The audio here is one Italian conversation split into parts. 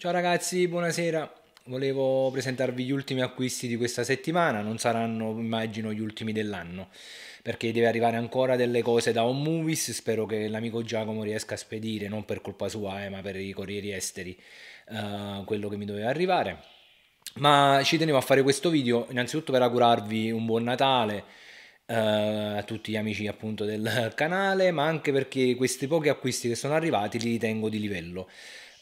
Ciao ragazzi, buonasera. Volevo presentarvi gli ultimi acquisti di questa settimana, non saranno immagino gli ultimi dell'anno, perché deve arrivare ancora delle cose da Home Movies, spero che l'amico Giacomo riesca a spedire, non per colpa sua, eh, ma per i corrieri esteri, uh, quello che mi doveva arrivare. Ma ci tenevo a fare questo video innanzitutto per augurarvi un buon Natale, eh, a tutti gli amici appunto del canale, ma anche perché questi pochi acquisti che sono arrivati li ritengo di livello.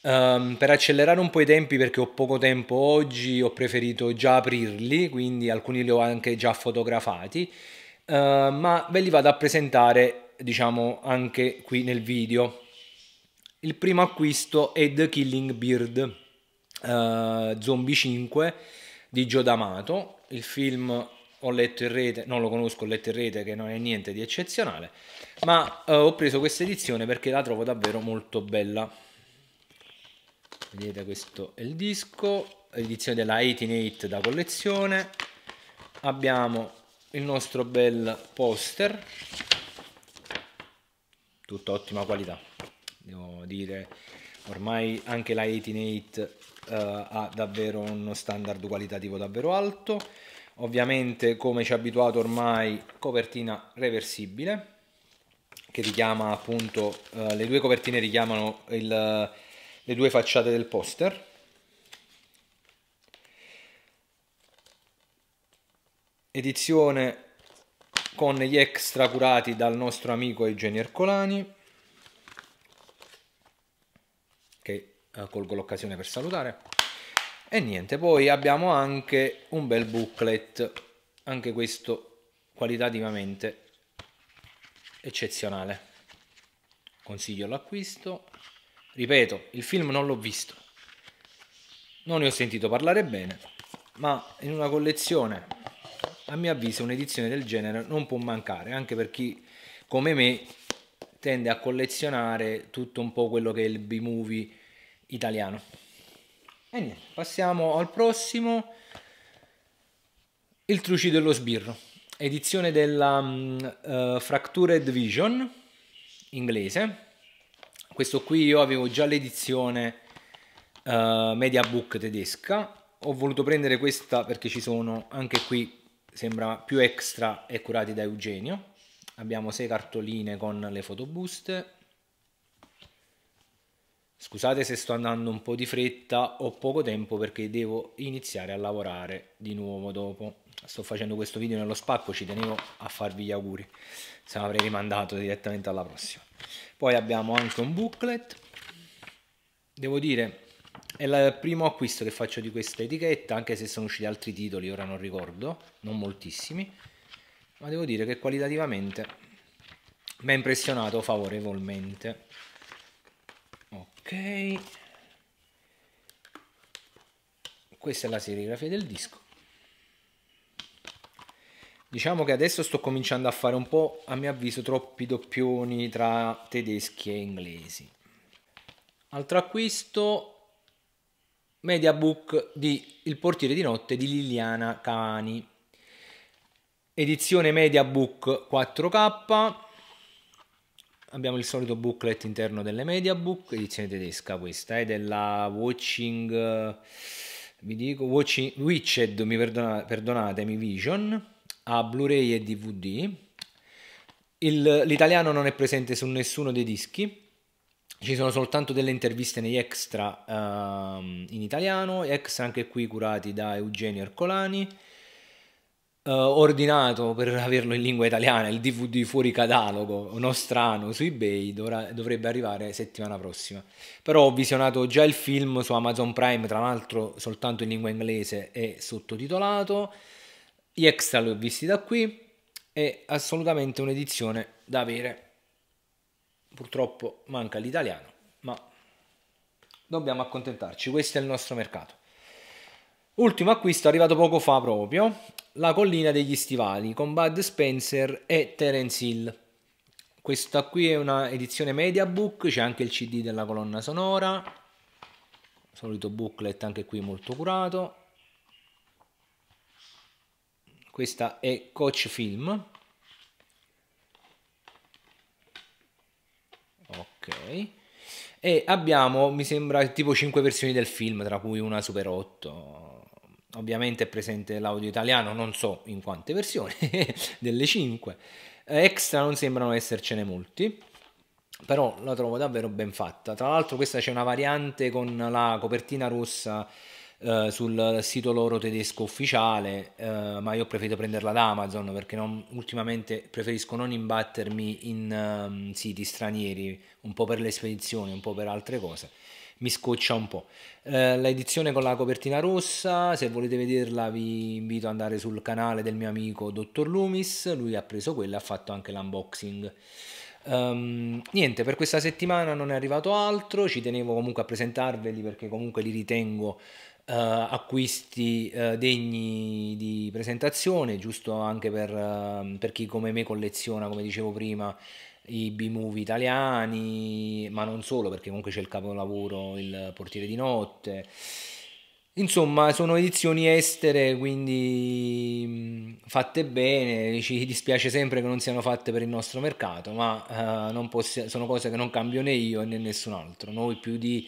Um, per accelerare un po' i tempi perché ho poco tempo oggi ho preferito già aprirli, quindi alcuni li ho anche già fotografati, uh, ma ve li vado a presentare diciamo anche qui nel video. Il primo acquisto è The Killing Beard uh, Zombie 5 di Gio D'Amato, il film ho letto in rete, non lo conosco, ho letto in rete che non è niente di eccezionale, ma uh, ho preso questa edizione perché la trovo davvero molto bella vedete questo è il disco edizione della 1888 da collezione abbiamo il nostro bel poster tutta ottima qualità devo dire ormai anche la 1888 Uh, eh, ha davvero uno standard qualitativo davvero alto ovviamente come ci ha abituato ormai copertina reversibile che richiama appunto uh, le due copertine richiamano il, le due facciate del poster. Edizione con gli extra curati dal nostro amico Eugenio Ercolani, che eh, colgo l'occasione per salutare. E niente, poi abbiamo anche un bel booklet, anche questo qualitativamente eccezionale. Consiglio l'acquisto. Ripeto, il film non l'ho visto, non ne ho sentito parlare bene, ma in una collezione, a mio avviso, un'edizione del genere non può mancare, anche per chi come me tende a collezionare tutto un po' quello che è il B-movie italiano. E niente, passiamo al prossimo, Il Truci dello sbirro, edizione della um, uh, Fractured Vision inglese questo qui io avevo già l'edizione uh, eh, book tedesca, ho voluto prendere questa perché ci sono anche qui, sembra più extra e curati da Eugenio. Abbiamo sei cartoline con le fotobuste, Scusate se sto andando un po' di fretta, ho poco tempo perché devo iniziare a lavorare di nuovo dopo. Sto facendo questo video nello spacco, ci tenevo a farvi gli auguri, se no avrei rimandato direttamente alla prossima. Poi abbiamo anche un booklet, devo dire è il primo acquisto che faccio di questa etichetta, anche se sono usciti altri titoli, ora non ricordo, non moltissimi, ma devo dire che qualitativamente mi ha impressionato favorevolmente ok questa è la serigrafia del disco diciamo che adesso sto cominciando a fare un po' a mio avviso troppi doppioni tra tedeschi e inglesi altro acquisto mediabook di Il portiere di notte di Liliana Cani edizione mediabook 4k Abbiamo il solito booklet interno delle Mediabook, edizione tedesca questa, è eh, della Watching, eh, vi dico, Watching, Witched, mi perdona, perdonatemi, Vision, a Blu-ray e DVD. Il, l'italiano non è presente su nessuno dei dischi, ci sono soltanto delle interviste negli extra uh, in italiano, extra anche qui curati da Eugenio Ercolani eh, ordinato per averlo in lingua italiana, il DVD fuori catalogo, uno strano su eBay, dovra, dovrebbe arrivare settimana prossima. Però ho visionato già il film su Amazon Prime, tra l'altro soltanto in lingua inglese e sottotitolato. Gli extra li ho visti da qui, è assolutamente un'edizione da avere. Purtroppo manca l'italiano, ma dobbiamo accontentarci, questo è il nostro mercato. Ultimo acquisto arrivato poco fa proprio, La collina degli stivali con Bud Spencer e Terence Hill. Questa qui è una edizione media book, c'è anche il CD della colonna sonora, solito booklet anche qui molto curato. Questa è Coach Film. Ok. E abbiamo, mi sembra, tipo 5 versioni del film, tra cui una Super 8. Ovviamente è presente l'audio italiano, non so in quante versioni, delle 5. Extra non sembrano essercene molti però la trovo davvero ben fatta. Tra l'altro, questa c'è una variante con la copertina rossa eh, sul sito loro tedesco ufficiale, eh, ma io ho preferito prenderla da Amazon perché non, ultimamente preferisco non imbattermi in um, siti stranieri, un po' per le spedizioni, un po' per altre cose. Mi scoccia un po'. Eh, l'edizione con la copertina rossa, se volete vederla vi invito ad andare sul canale del mio amico Dottor Loomis, lui ha preso quella e ha fatto anche l'unboxing. Um, niente, per questa settimana non è arrivato altro, ci tenevo comunque a presentarveli perché comunque li ritengo eh, acquisti eh, degni di presentazione, giusto anche per, ehm, per chi come me colleziona, come dicevo prima, i B-movie italiani, ma non solo, perché comunque c'è il capolavoro Il portiere di notte. Insomma, sono edizioni estere, quindi fatte bene, ci dispiace sempre che non siano fatte per il nostro mercato, ma eh, sono cose che non cambio né io né nessun altro. Noi più di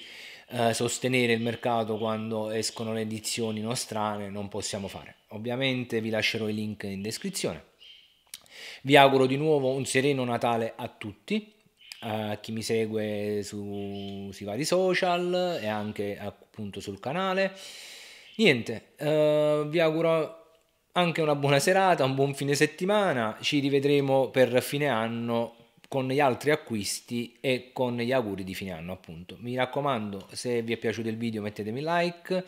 eh, sostenere il mercato quando escono le edizioni nostrane non possiamo fare. Ovviamente vi lascerò i link in descrizione. Vi auguro di nuovo un sereno Natale a tutti, a chi mi segue su, sui vari social e anche appunto sul canale. Niente, eh, vi auguro anche una buona serata, un buon fine settimana, ci rivedremo per fine anno con gli altri acquisti e con gli auguri di fine anno appunto mi raccomando se vi è piaciuto il video mettetemi like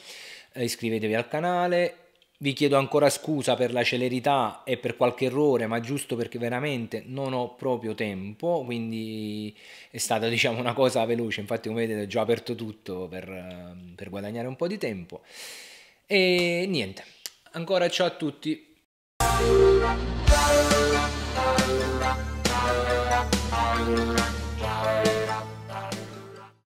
eh, iscrivetevi al canale vi chiedo ancora scusa per la celerità e per qualche errore, ma giusto perché veramente non ho proprio tempo, quindi è stata diciamo una cosa veloce, infatti come vedete ho già aperto tutto per, eh, per guadagnare un po' di tempo. E niente, ancora ciao a tutti. Música